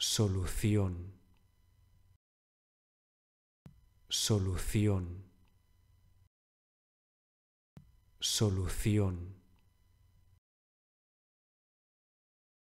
solución, solución, solución.